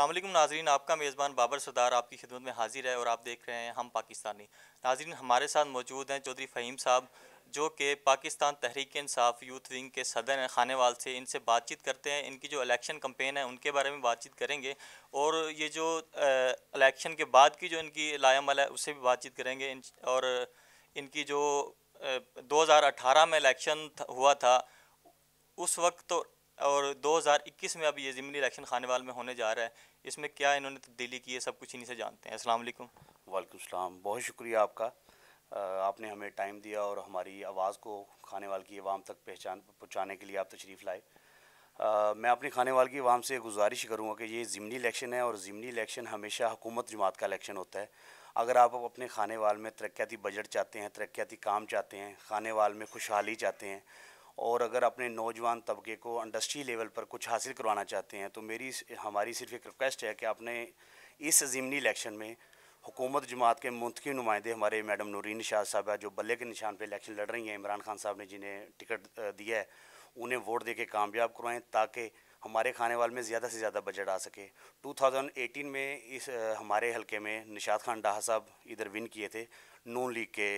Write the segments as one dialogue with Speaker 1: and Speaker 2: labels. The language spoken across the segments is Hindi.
Speaker 1: अल्लाम नाजरीन आपका मेज़बान बाबर सदार आपकी खिदमत में हाजिर है और आप देख रहे हैं हम पाकिस्तानी नाजरीन हमारे साथ मौजूद हैं चौधरी फ़हीम साहब जो कि पाकिस्तान तहरीक इंसाफ यूथ विंग के सदर हैं खाने वाल से इनसे बातचीत करते हैं इनकी जो इलेक्शन कम्पेन है उनके बारे में बातचीत करेंगे और ये जो इलेक्शन के बाद की जो इनकी लायामल है उससे भी बातचीत करेंगे इन, और इनकी जो दो हज़ार अठारह में इलेक्शन हुआ था उस वक्त तो और 2021 में अब ये ज़मनी इलेक्शन खानेवाल में होने जा रहा है
Speaker 2: इसमें क्या इन्होंने तब्दीली की है सब कुछ इन्हीं से जानते हैं अस्सलाम वालेकुम सलाम बहुत शुक्रिया आपका आपने हमें टाइम दिया और हमारी आवाज़ को वाल की आवाम तक पहचान पहुँचाने के लिए आप तशरीफ़ लाए मैं अपने वाल की आवाम से गुजारिश करूँगा कि ये ज़मनी इलेक्शन है और ज़मनी इलेक्शन हमेशा हुकूमत जमात का इलेक्शन होता है अगर आप अपने खाने वाल में तरक्याती बजट चाहते हैं तरक्याती काम चाहते हैं खाने वाल में खुशहाली चाहते हैं और अगर अपने नौजवान तबके को इंडस्ट्री लेवल पर कुछ हासिल करवाना चाहते हैं तो मेरी हमारी सिर्फ एक रिक्वेस्ट है कि आपने इस ज़िमनी इलेक्शन में हुकूमत जमात के मुंतकी नुमाइंदे हमारे मैडम नूरीन शाह साहब है जो बल्ले के निशान पर इलेक्शन लड़ रही हैं इमरान खान साहब ने जिन्हें टिकट दिया है उन्हें वोट दे के कामयाब करवाएँ ताकि हमारे खाने वाल में ज़्यादा से ज़्यादा बजट आ सके 2018 में इस हमारे हलके में निशात खान डाह साहब इधर विन किए थे नून लीग के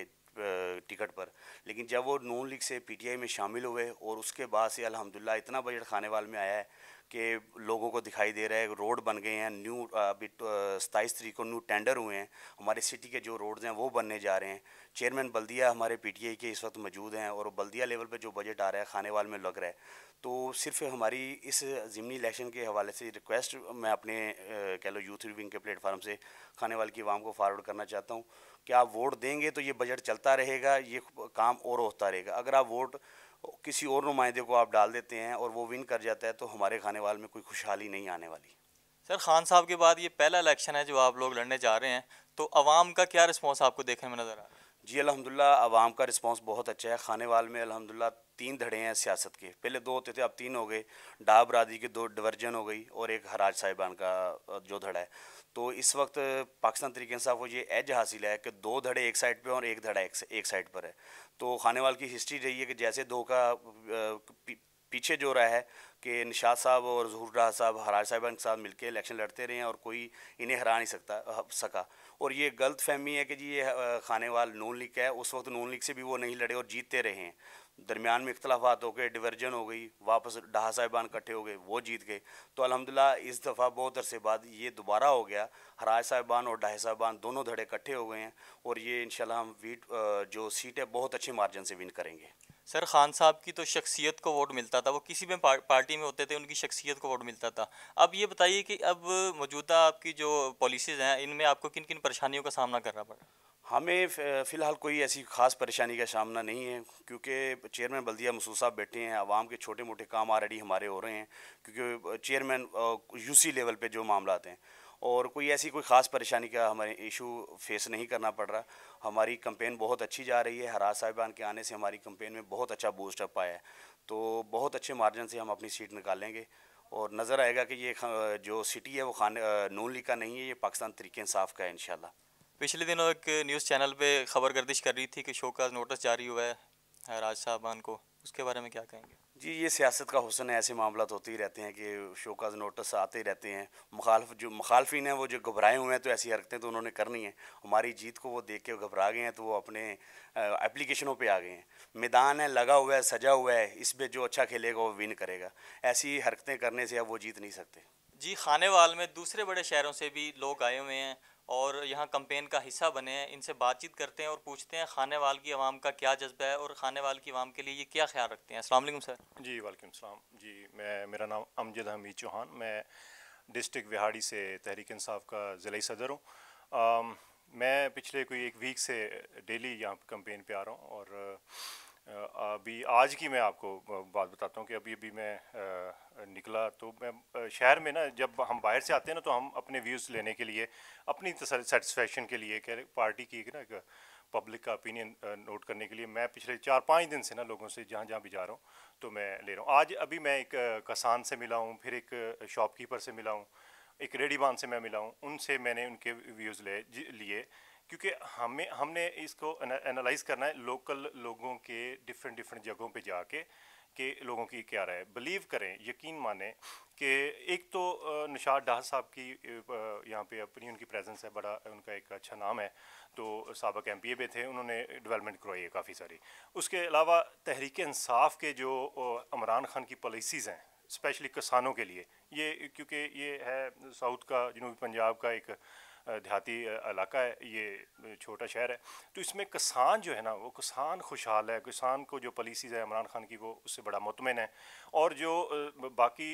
Speaker 2: टिकट पर लेकिन जब वो नून लीग से पीटीआई में शामिल हुए और उसके बाद से अल्हम्दुलिल्लाह इतना बजट खाने वाल में आया है के लोगों को दिखाई दे रहा है रोड बन गए हैं न्यू अभी तो, सताईस तरीक को न्यू टेंडर हुए हैं हमारे सिटी के जो रोड्स हैं वो बनने जा रहे हैं चेयरमैन बल्दिया हमारे पीटीआई के इस वक्त मौजूद हैं और बल्दिया लेवल पे जो बजट आ रहा है खाने वाल में लग रहा है तो सिर्फ हमारी इस ज़िमनी इलेक्शन के हवाले से रिक्वेस्ट मैं अपने कह लो यूथ विंग के प्लेटफार्म से खाने वाल की आवाम को फारवर्ड करना चाहता हूँ कि आप वोट देंगे तो ये बजट चलता रहेगा ये काम और होता रहेगा अगर आप वोट किसी और नुमाइंदे को आप डाल देते हैं और वो विन कर जाता है तो हमारे खाने वाल में कोई खुशहाली नहीं आने वाली
Speaker 1: सर खान साहब के बाद ये पहला इलेक्शन है जो आप लोग लड़ने जा रहे हैं तो आवाम का क्या रिस्पॉन्स आपको देखने में
Speaker 2: नज़र आ रहा है जी अलहमदिल्ला आवाम का रिस्पांस बहुत अच्छा है खाने वाल में अलहमदिल्ला तीन धड़े हैं सियासत के पहले दो होते थे अब तीन हो गए डा बरदरी के दो डिवर्जन हो गई और एक हराज साहिबान का जो धड़ा है तो इस वक्त पाकिस्तान तरीके से को ये एज हासिल है कि दो धड़े एक साइड पर और एक धड़ा एक, साइड पर है तो खाने वाल की हिस्ट्री रही है कि जैसे दो का पीछे जो रहा है कि निशाद साहब और जहूर डाह साहब हराज साहबान के साथ मिलकर इलेक्शन लड़ते रहे हैं और कोई इन्हें हरा नहीं सकता सका और ये गलत फहमी है कि जी ये खाने वाल नून लीग का है उस वक्त नून लीग से भी वो नहीं लड़े और जीतते रहे हैं दरमियान में इख्तलाफा हो गए डिवर्जन हो गई वापस डहा साहिबान इकट्ठे हो गए वो जीत गए तो अलहमदिल्ला इस दफ़ा बहुत अरसे बाद ये दोबारा हो गया हराज साहिबान और डहा साहिबान दोनों धड़े इकट्ठे हो गए हैं और ये इन हम वीट जो सीट है बहुत अच्छे मार्जिन से विन करेंगे
Speaker 1: सर खान साहब की तो शख्सियत को वोट मिलता था वो किसी भी पार्टी में होते थे उनकी शख्सियत को वोट मिलता था अब ये बताइए कि अब मौजूदा आपकी जो पॉलिसीज़ हैं इनमें आपको किन किन परेशानियों का सामना करना पड़ा
Speaker 2: हमें फ़िलहाल कोई ऐसी ख़ास परेशानी का सामना नहीं है क्योंकि चेयरमैन बल्दिया मसूद साहब बैठे हैं आवाम के छोटे मोटे काम ऑलरेडी हमारे हो रहे हैं क्योंकि चेयरमैन यूसी लेवल पे जो मामला आते हैं और कोई ऐसी कोई ख़ास परेशानी का हमें इशू फेस नहीं करना पड़ रहा हमारी कंपेन बहुत अच्छी जा रही है हराज साहिबान के आने से हमारी कंपेन में बहुत अच्छा बूस्ट अप आया है तो बहुत अच्छे मार्जिन से हम अपनी सीट निकालेंगे और नज़र आएगा कि ये जो सिटी है वो खान नून लीग का नहीं है ये पाकिस्तान तरीके इंसाफ का है इन
Speaker 1: पिछले दिनों एक न्यूज़ चैनल पर खबर गर्दिश कर रही थी कि शो का नोटिस जारी हुआ है राज साहबान को उसके बारे में क्या कहेंगे
Speaker 2: जी ये सियासत का हुसन है ऐसे मामला तो होते ही रहते हैं कि शोकाज नोटिस आते ही रहते हैं मुखालफ जो मुखालफिन हैं वो जो घबराए हुए हैं तो ऐसी हरकतें तो उन्होंने करनी है हमारी जीत को वो देख के घबरा गए हैं तो वो अपने एप्लीकेशनों पे आ गए हैं मैदान है लगा हुआ है सजा हुआ है इस पर जो अच्छा खेलेगा वो विन करेगा ऐसी हरकतें करने से अब वो जीत नहीं सकते
Speaker 1: जी खानेवाल में दूसरे बड़े शहरों से भी लोग आए हुए हैं और यहाँ कम्पेन का हिस्सा बने हैं इनसे बातचीत करते हैं और पूछते हैं खाने वाल की आवाम का क्या जज्बा है और खाने वाल की आवाम के लिए ये क्या ख्याल रखते
Speaker 3: हैं असल सर जी वालकम जी मैं मेरा नाम अमजद हमीद चौहान मैं डिस्ट्रिक्ट विहाड़ी से तहरीक इंसाफ का ज़िली सदर हूँ मैं पिछले कोई एक वीक से डेली यहाँ कम्पेन पर आ रहा हूँ और अभी आज की मैं आपको बात बताता हूँ कि अभी अभी मैं निकला तो मैं शहर में ना जब हम बाहर से आते हैं ना तो हम अपने व्यूज़ लेने के लिए अपनी सेटिस्फेक्शन के लिए कह पार्टी की ना एक पब्लिक का ओपिनियन नोट करने के लिए मैं पिछले चार पाँच दिन से ना लोगों से जहाँ जहाँ भी जा रहा हूँ तो मैं ले रहा हूँ आज अभी मैं एक कसान से मिला हूँ फिर एक शॉपकीपर से मिला हूँ एक रेडीबान से मैं मिला हूँ उनसे मैंने उनके व्यूज़ ले लिए क्योंकि हमें हमने इसको एनालाइज करना है लोकल लोगों के डिफरेंट डिफरेंट जगहों पे जाके के लोगों की क्या राय बिलीव करें यकीन माने कि एक तो निशाद डाह साहब की यहाँ पे अपनी उनकी प्रेजेंस है बड़ा उनका एक अच्छा नाम है तो सबक एम पी ए थे उन्होंने डेवलपमेंट करवाई है काफ़ी सारी उसके अलावा तहरीक इंसाफ के जो इमरान खान की पॉलिसीज़ हैं स्पेशली किसानों के लिए ये क्योंकि ये है साउथ का जनूबी पंजाब का एक देहाती इलाका है ये छोटा शहर है तो इसमें किसान जो है ना वो किसान खुशहाल है किसान को जो पॉलिसीज़ है इमरान खान की वो उससे बड़ा मुतमिन है और जो बाकी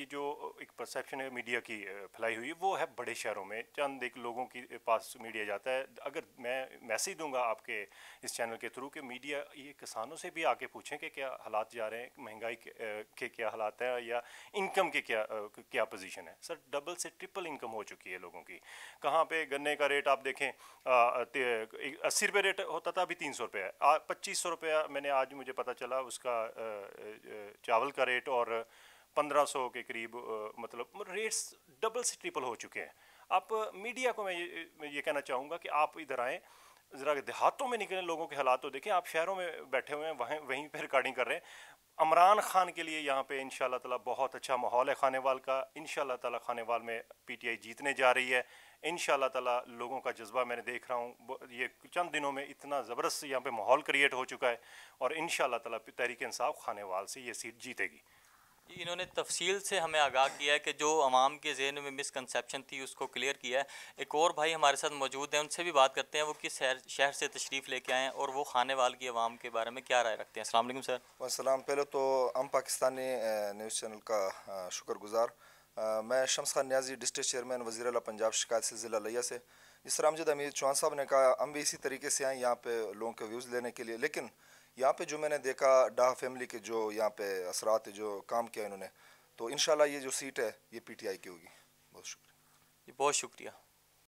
Speaker 3: ये जो एक परसेप्शन है मीडिया की फैलाई हुई वो है बड़े शहरों में चंद एक लोगों के पास मीडिया जाता है अगर मैं मैसेज दूंगा आपके इस चैनल के थ्रू कि मीडिया ये किसानों से भी आके पूछें कि क्या हालात जा रहे हैं महंगाई के, क्या हालात हैं या इनकम के क्या क्या पोजिशन है सर डबल से ट्रिपल इनकम हो चुकी है लोगों की कहाँ पे गन्ने का रेट आप देखें अस्सी रुपये रेट होता था अभी तीन सौ रुपये पच्चीस सौ रुपया मैंने आज मुझे पता चला उसका चावल का रेट और पंद्रह सौ के करीब मतलब रेट्स डबल से ट्रिपल हो चुके हैं आप मीडिया को मैं ये, ये कहना चाहूँगा कि आप इधर आएँ ज़रा देहातों में निकले लोगों के हालात तो देखें आप शहरों में बैठे हुए हैं वहीं वहीं पर रिकॉर्डिंग कर रहे हैं अमरान खान के लिए यहाँ पे इन ताला बहुत अच्छा माहौल है खाने वाल का इन ताला वाल में पीटीआई जीतने जा रही है इन ताला लोगों का जज्बा मैंने देख रहा हूँ ये चंद दिनों में इतना ज़बरदस्त यहाँ पे माहौल क्रिएट हो चुका है और इन ताला तहरीक इंसाफ वाल से ये सीट जीतेगी
Speaker 1: इन्होंने तफसील से हमें आगाह किया है कि जो आवाम के जहन में मिसकनसप्शन थी उसको क्लियर किया है एक और भाई हमारे साथ मौजूद हैं उनसे भी बात करते हैं वो किस शहर शहर से तशरीफ़ लेके आए हैं और वो खाने वाल की आवाम के बारे में क्या राय रखते हैं असल
Speaker 2: सर वाल पहले तो हम पाकिस्तानी न्यूज़ चैनल का शुक्रगुजार गुज़ार मैं शम्स खान न्याजी डिस्ट्रिक्ट चेयरमैन वजी अल पंजाब शिकायत से ज़िला लिया से जिस तरह अमजद अमीर चौहान साहब ने कहा हम भी इसी तरीके से आए यहाँ पे लोगों के व्यूज़ लेने के लिए लेकिन यहाँ पे जो मैंने देखा डाह फैमिली के जो यहाँ पे असरात जो काम किया इन्होंने तो इन ये जो सीट है ये पी टी आई की होगी बहुत शुक्रिया
Speaker 1: बहुत शुक्रिया